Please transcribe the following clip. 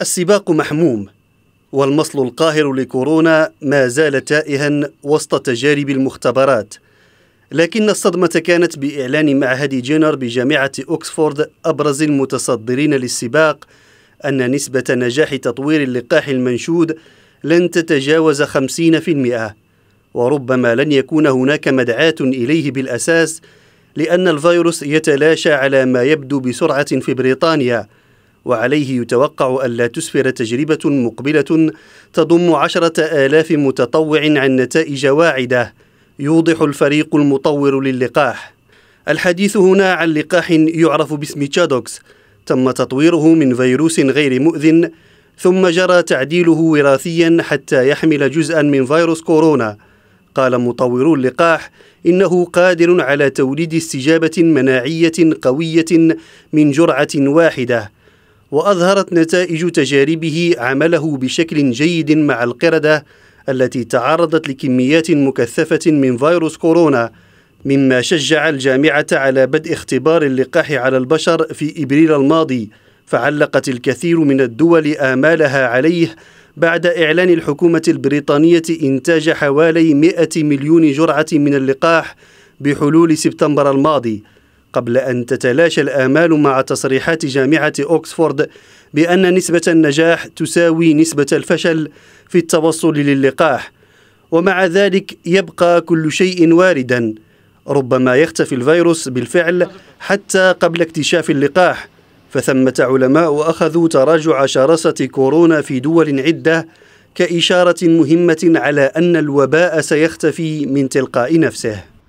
السباق محموم والمصل القاهر لكورونا ما زال تائها وسط تجارب المختبرات لكن الصدمة كانت بإعلان معهد جينر بجامعة أوكسفورد أبرز المتصدرين للسباق أن نسبة نجاح تطوير اللقاح المنشود لن تتجاوز 50% وربما لن يكون هناك مدعاة إليه بالأساس لأن الفيروس يتلاشى على ما يبدو بسرعة في بريطانيا وعليه يتوقع ألا تسفر تجربة مقبلة تضم عشرة آلاف متطوع عن نتائج واعدة يوضح الفريق المطور للقاح الحديث هنا عن لقاح يعرف باسم تشادوكس تم تطويره من فيروس غير مؤذن ثم جرى تعديله وراثيا حتى يحمل جزءا من فيروس كورونا قال مطورو اللقاح انه قادر على توليد استجابه مناعيه قويه من جرعه واحده وأظهرت نتائج تجاربه عمله بشكل جيد مع القردة التي تعرضت لكميات مكثفة من فيروس كورونا مما شجع الجامعة على بدء اختبار اللقاح على البشر في إبريل الماضي فعلقت الكثير من الدول آمالها عليه بعد إعلان الحكومة البريطانية إنتاج حوالي 100 مليون جرعة من اللقاح بحلول سبتمبر الماضي قبل أن تتلاشى الآمال مع تصريحات جامعة أوكسفورد بأن نسبة النجاح تساوي نسبة الفشل في التوصل للقاح ومع ذلك يبقى كل شيء واردا ربما يختفي الفيروس بالفعل حتى قبل اكتشاف اللقاح فثمة علماء أخذوا تراجع شراسة كورونا في دول عدة كإشارة مهمة على أن الوباء سيختفي من تلقاء نفسه